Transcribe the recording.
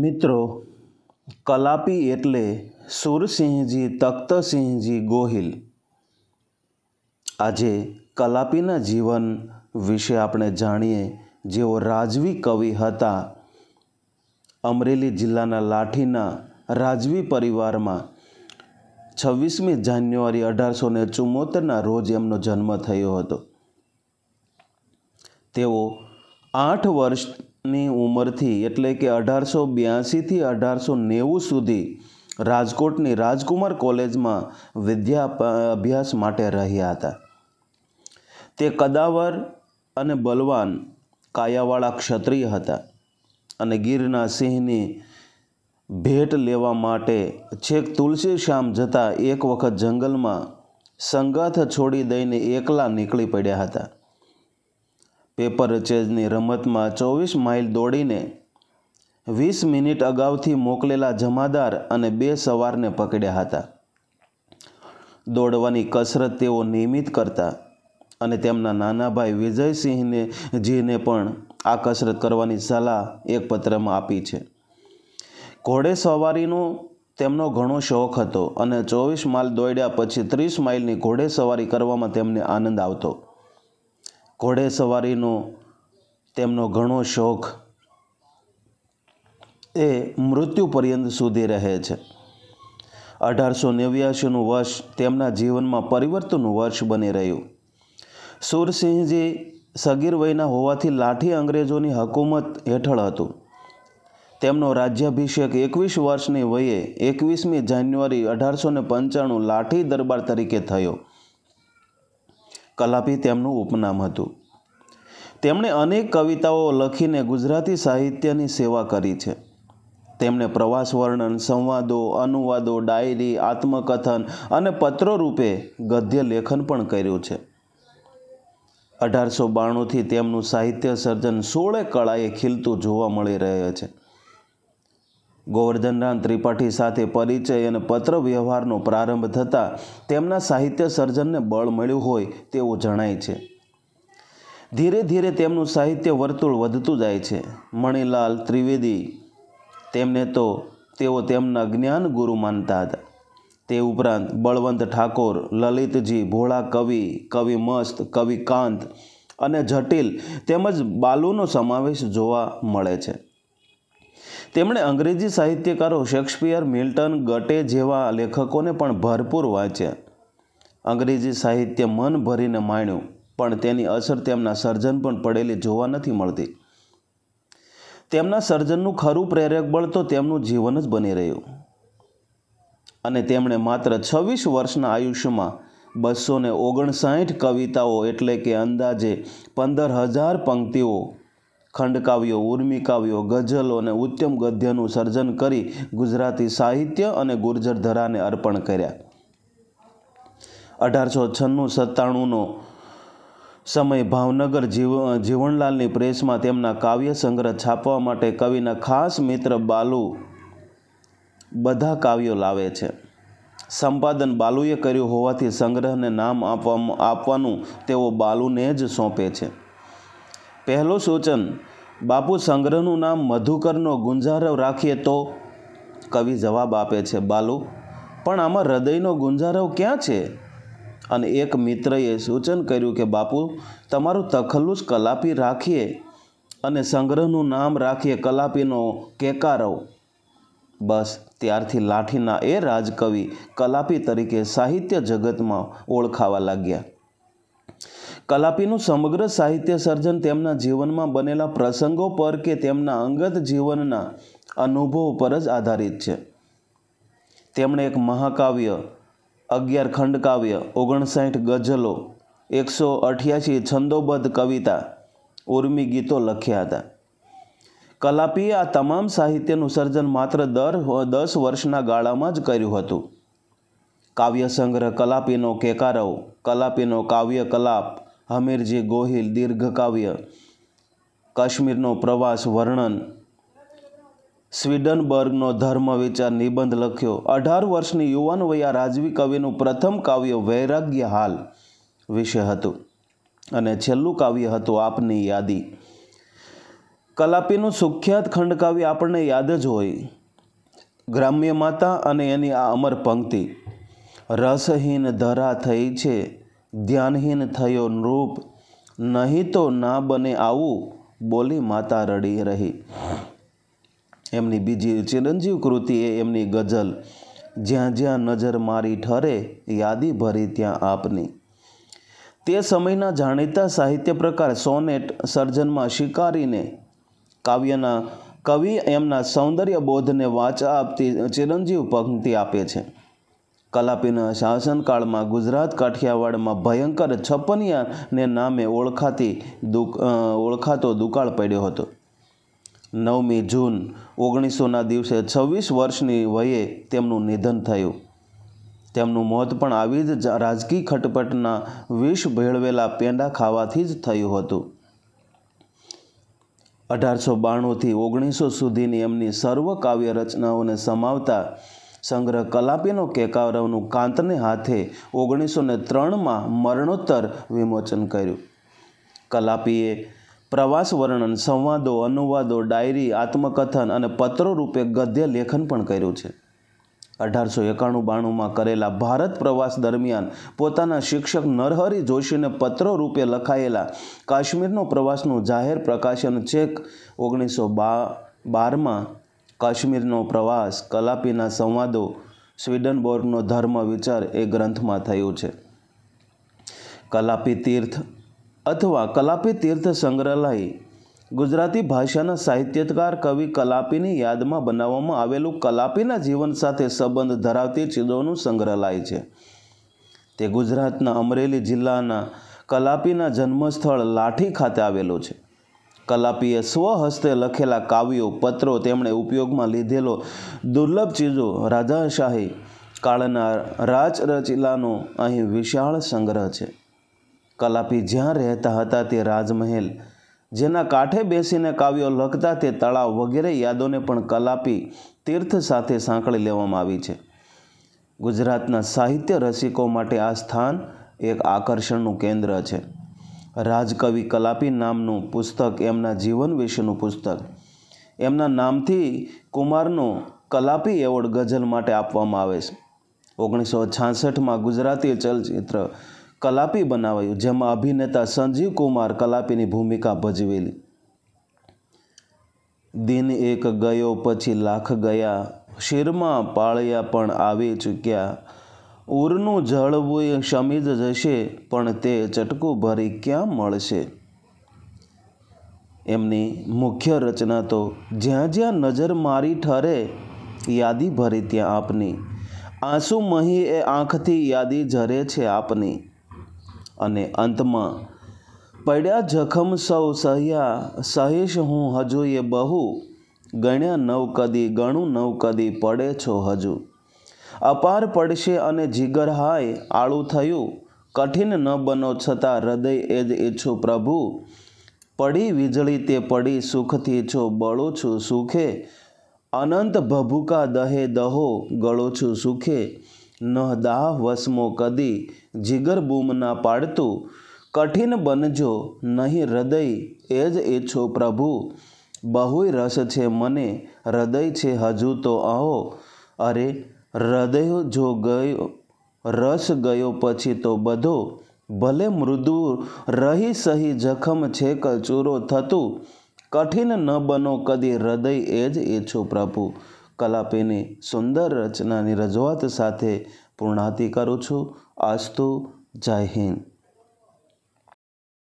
મિત્રો કલાપી એટલે સુરસિંહજી તખ્તસિંહજી ગોહિલ આજે કલાપીના જીવન વિશે આપણે જાણીએ જેઓ રાજવી કવિ હતા અમરેલી જિલ્લાના લાઠીના રાજવી પરિવારમાં છવ્વીસમી જાન્યુઆરી અઢારસો ને ચુમ્મોતેરના રોજ એમનો જન્મ થયો હતો તેઓ આઠ વર્ષ ની ઉંમરથી એટલે કે અઢારસો બ્યાસીથી અઢારસો નેવું સુધી રાજકોટની રાજકુમાર કોલેજમાં વિદ્યા અભ્યાસ માટે રહ્યા હતા તે કદાવર અને બલવાન કાયાવાળા ક્ષત્રિય હતા અને ગીરના સિંહની ભેટ લેવા માટે છેક તુલસી શ્યામ જતાં એક વખત જંગલમાં સંગાથ છોડી દઈને એકલા નીકળી પડ્યા હતા પેપર ચેઝની રમતમાં ચોવીસ માઇલ દોડીને વીસ મિનિટ અગાઉથી મોકલેલા જમાદાર અને બે સવારને પકડ્યા હતા દોડવાની કસરત તેઓ નિયમિત કરતા અને તેમના નાના ભાઈ વિજયસિંહને જીને પણ આ કસરત કરવાની સલાહ એક પત્રમાં આપી છે ઘોડે સવારીનો તેમનો ઘણો શોખ હતો અને ચોવીસ માઇલ દોડ્યા પછી ત્રીસ માઇલની ઘોડે સવારી કરવામાં તેમને આનંદ આવતો ઘોડે સવારીનો તેમનો ઘણો શોખ એ મૃત્યુ પર્યંત સુધી રહે છે અઢારસો નેવ્યાસીનું વર્ષ તેમના જીવનમાં પરિવર્તનનું વર્ષ બની રહ્યું સુરસિંહજી સગીર વયના હોવાથી લાઠી અંગ્રેજોની હકુમત હેઠળ હતું તેમનો રાજ્યાભિષેક એકવીસ વર્ષની વયે એકવીસમી જાન્યુઆરી અઢારસો ને પંચાણું લાઠી દરબાર તરીકે થયો કલાપી તેમનું ઉપનામ હતું તેમણે અનેક કવિતાઓ લખીને ગુજરાતી સાહિત્યની સેવા કરી છે તેમણે પ્રવાસ વર્ણન સંવાદો અનુવાદો ડાયરી આત્મકથન અને પત્રો રૂપે ગદ્ય લેખન પણ કર્યું છે અઢારસો બાણુંથી તેમનું સાહિત્ય સર્જન સોળે કળાએ ખીલતું જોવા મળી રહે છે ગોવર્ધનરામ ત્રિપાઠી સાથે પરિચય અને પત્ર વ્યવહારનો પ્રારંભ થતાં તેમના સાહિત્ય સર્જનને બળ મળ્યું હોય તેવું જણાય છે ધીરે ધીરે તેમનું સાહિત્ય વર્તુળ વધતું જાય છે મણિલાલ ત્રિવેદી તેમને તો તેઓ તેમના જ્ઞાન ગુરુ માનતા હતા તે ઉપરાંત બળવંત ઠાકોર લલિતજી ભોળા કવિ કવિ મસ્ત કવિ કાંત અને જટિલ તેમજ બાલુનો સમાવેશ જોવા મળે છે તેમણે અંગ્રેજી સાહિત્યકારો શેક્સપિયર મિલ્ટન ગટે જેવા લેખકોને પણ ભરપૂર વાંચ્યા અંગ્રેજી સાહિત્ય મન ભરીને માણ્યું પણ તેની અસર તેમના સર્જન પણ પડેલી જોવા નથી મળતી તેમના સર્જનનું ખરું પ્રેરક બળ તો તેમનું જીવન જ બની રહ્યું અને તેમણે માત્ર છવ્વીસ વર્ષના આયુષ્યમાં બસો ઓગણસાઠ કવિતાઓ એટલે કે અંદાજે પંદર હજાર પંક્તિઓ ખંડકાવ્યો ઉર્મિકાવ્યો ગઝલો અને ઉત્તમ ગદ્યનું સર્જન કરી ગુજરાતી સાહિત્ય અને ગુર્જર ધરાને અર્પણ કર્યા અઢારસો છન્નું સત્તાણુંનો સમય ભાવનગર જીવ જીવણલાલની પ્રેસમાં તેમના કાવ્ય સંગ્રહ છાપવા માટે કવિના ખાસ મિત્ર બાલુ બધા કાવ્યો લાવે છે સંપાદન બાલુએ કર્યું હોવાથી સંગ્રહને નામ આપવા આપવાનું તેઓ બાલુને જ સોંપે છે પહેલું સૂચન બાપુ સંગ્રહનું નામ મધુકરનો ગુંજારવ રાખીએ તો કવિ જવાબ આપે છે બાલુ પણ આમાં હૃદયનો ગુંજારવ ક્યાં છે અને એક મિત્રએ સૂચન કર્યું કે બાપુ તમારું તખલ્લુસ કલાપી રાખીએ અને સંગ્રહનું નામ રાખીએ કલાપીનો કેકારવ બસ ત્યારથી લાઠીના એ રાજકવિ કલાપી તરીકે સાહિત્ય જગતમાં ઓળખાવા લાગ્યા કલાપીનું સમગ્ર સાહિત્ય સર્જન તેમના જીવનમાં બનેલા પ્રસંગો પર કે તેમના અંગત જીવનના અનુભવ પર જ આધારિત છે તેમણે એક મહાકાવ્ય અગિયાર ખંડકાવ્ય ઓગણસાઠ ગઝલો એકસો અઠ્યાસી છંદોબદ્ધ કવિતા ઉર્મી ગીતો લખ્યા હતા કલાપીએ આ તમામ સાહિત્યનું સર્જન માત્ર દર દસ વર્ષના ગાળામાં જ કર્યું હતું કાવ્ય સંગ્રહ કલાપીનો કેકારવ કલાપીનો કાવ્ય કલાપ હમીરજી ગોહિલ દીર્ઘકાવ્ય કાશ્મીરનો પ્રવાસ વર્ણન સ્વીડનબર્ગનો ધર્મ વિચાર નિબંધ લખ્યો અઢાર વર્ષની યુવાન વયા રાજવી કવિનું પ્રથમ કાવ્ય વૈરાગ્ય હાલ વિશે હતું અને છેલ્લું કાવ્ય હતું આપની યાદી કલાપીનું સુખ્યાત ખંડકાવ્ય આપણને યાદ જ હોય ગ્રામ્ય માતા અને એની આ અમર પંક્તિ રસહીન ધરા થઈ છે ધ્યાનહીન થયો નૃપ નહીં તો ના બને આવું બોલી માતા રડી રહી એમની બીજી ચિરંજીવ કૃતિ એ એમની ગઝલ જ્યાં જ્યાં નજર મારી ઠરે યાદી ભરી ત્યાં આપની તે સમયના જાણીતા સાહિત્ય પ્રકાર સોનેટ સર્જનમાં શિકારીને કાવ્યના કવિ એમના સૌંદર્ય બોધને વાચા આપતી ચિરંજીવ પંક્તિ આપે છે કલાપીના શાસનકાળમાં ગુજરાત કાઠિયાવાડમાં ભયંકર છપનિયાને નામે ઓળખાતી ઓળખાતો દુકાળ પડ્યો હતો નવમી જૂન ઓગણીસોના દિવસે છવ્વીસ વર્ષની વયે તેમનું નિધન થયું તેમનું મોત પણ આવી જ રાજકીય ખટપટના વિષ ભેળવેલા પેંડા ખાવાથી જ થયું હતું અઢારસો બાણુંથી ઓગણીસો સુધીની એમની સર્વ કાવ્ય રચનાઓને સમાવતા સંગ્રહ કલાપીનો કેકાવરાવનું કાંતને હાથે ઓગણીસો ને ત્રણમાં મરણોત્તર વિમોચન કર્યું કલાપીએ પ્રવાસ વર્ણન સંવાદો અનુવાદો ડાયરી આત્મકથન અને પત્રો રૂપે ગદ્ય લેખન પણ કર્યું છે અઢારસો એકાણું બાણુંમાં કરેલા ભારત પ્રવાસ દરમિયાન પોતાના શિક્ષક નરહરી જોશીને પત્રો રૂપે લખાયેલા કાશ્મીરનો પ્રવાસનું જાહેર પ્રકાશન ચેક ઓગણીસો બારમાં કાશ્મીરનો પ્રવાસ કલાપીના સંવાદો સ્વીડનબોર્ગનો ધર્મ વિચાર એ ગ્રંથમાં થયું છે કલાપી તીર્થ અથવા કલાપી તીર્થ સંગ્રહાલય ગુજરાતી ભાષાના સાહિત્યકાર કવિ કલાપીની યાદમાં બનાવવામાં આવેલું કલાપીના જીવન સાથે સંબંધ ધરાવતી ચીજોનું સંગ્રહાલય છે તે ગુજરાતના અમરેલી જિલ્લાના કલાપીના જન્મસ્થળ લાઠી ખાતે આવેલું છે કલાપીએ સ્વહસ્તે લખેલા કાવ્યો પત્રો તેમણે ઉપયોગમાં લીધેલો દુર્લભ ચીજો રાજાશાહી કાળના રાચરચીલાનો અહીં વિશાળ સંગ્રહ છે કલાપી જ્યાં રહેતા હતા તે રાજમહેલ જેના કાંઠે બેસીને કાવ્યો લખતા તે તળાવ વગેરે યાદોને પણ કલાપી તીર્થ સાથે સાંકળી લેવામાં આવી છે ગુજરાતના સાહિત્ય રસિકો માટે આ સ્થાન એક આકર્ષણનું કેન્દ્ર છે રાજકવિ કલાપી નામનું પુસ્તક એમના જીવન વિશેનું પુસ્તક એમના નામથી કુમારનો કલાપી એવોર્ડ ગઝલ માટે આપવામાં આવે છે ઓગણીસો છાસઠમાં ગુજરાતી ચલચિત્ર કલાપી બનાવાયું જેમાં અભિનેતા સંજીવ કુમાર કલાપીની ભૂમિકા ભજવેલી દિન એક ગયો પછી લાખ ગયા શિરમાં પાળિયા પણ આવી ચૂક્યા ઉરનું જળવું એ શમી જ જશે પણ તે ચટકું ભરી ક્યાં મળશે એમની મુખ્ય રચના તો જ્યાં જ્યાં નજર મારી ઠરે યાદી ભરી ત્યાં આપની આંસુ મહી એ આંખથી યાદી ઝરે છે આપની અને અંતમાં પડ્યા જખમ સૌ સહ્યા સહીશ હું હજુ એ બહુ ગણ્યા નવ કદી ગણું નવ કદી પડે છો હજુ અપાર પડશે અને જીગર હાય આળું થયું કઠિન ન બનો છતાં હૃદય એ જ ઈચ્છું પ્રભુ પડી વીજળી તે પડી સુખથી છો બળું છું સુખે અનંત ભભૂકા દહે દહો ગળો છું સુખે ન દાહ વસમો કદી જીગર બૂમ ના પાડતું કઠિન બનજો નહીં હૃદય એ જ ઈચ્છો પ્રભુ બહુય રસ છે મને હૃદય છે હજુ તો આવો અરે હૃદય જો ગયો રસ ગયો પછી તો બધો ભલે મૃદુ રહી સહી જખમ છે કચૂરો થતું કઠિન ન બનો કદી હૃદય એ જ ઈચ્છો પ્રભુ કલાપીની સુંદર રચનાની રજૂઆત સાથે પૂર્ણાતિ કરું છું આસ્તુ જય હિન્દ